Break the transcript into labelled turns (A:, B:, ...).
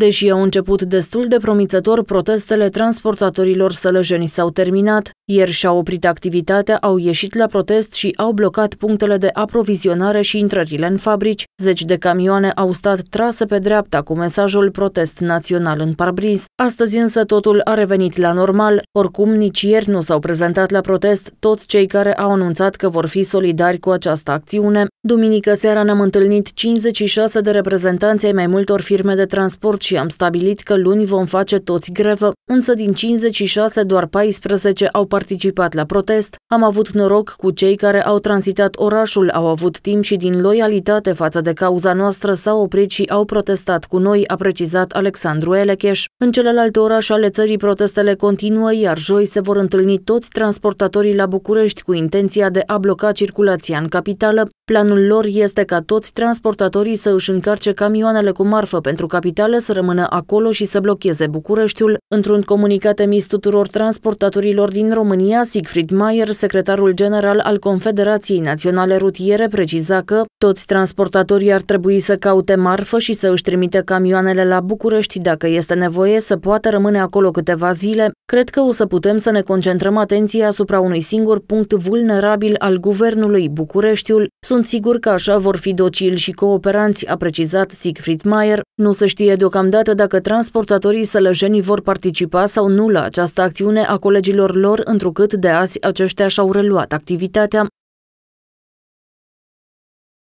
A: Deși au început destul de promițător, protestele transportatorilor sălăjeni s-au terminat. Ieri și-au oprit activitatea, au ieșit la protest și au blocat punctele de aprovizionare și intrările în fabrici. Zeci de camioane au stat trase pe dreapta cu mesajul protest național în parbriz. Astăzi însă totul a revenit la normal. Oricum, nici ieri nu s-au prezentat la protest toți cei care au anunțat că vor fi solidari cu această acțiune. Duminică seara ne-am întâlnit 56 de reprezentanți ai mai multor firme de transport și am stabilit că luni vom face toți grevă, însă din 56 doar 14 au participat la protest. Am avut noroc cu cei care au transitat orașul, au avut timp și din loialitate față de cauza noastră s-au oprit și au protestat cu noi, a precizat Alexandru Elecheș. În celelalte orașe ale țării protestele continuă, iar joi se vor întâlni toți transportatorii la București cu intenția de a bloca circulația în capitală, Planul lor este ca toți transportatorii să își încarce camioanele cu marfă pentru capitală, să rămână acolo și să blocheze Bucureștiul. Într-un comunicat emis tuturor transportatorilor din România, Siegfried Mayer, secretarul general al Confederației Naționale Rutiere, preciza că toți transportatorii ar trebui să caute marfă și să își trimite camioanele la București dacă este nevoie să poată rămâne acolo câteva zile. Cred că o să putem să ne concentrăm atenția asupra unui singur punct vulnerabil al guvernului Bucureștiul. Sunt sunt sigur că așa vor fi docili și cooperanți, a precizat Siegfried Mayer. Nu se știe deocamdată dacă transportatorii sălăjenii vor participa sau nu la această acțiune a colegilor lor, întrucât de azi aceștia și-au reluat activitatea.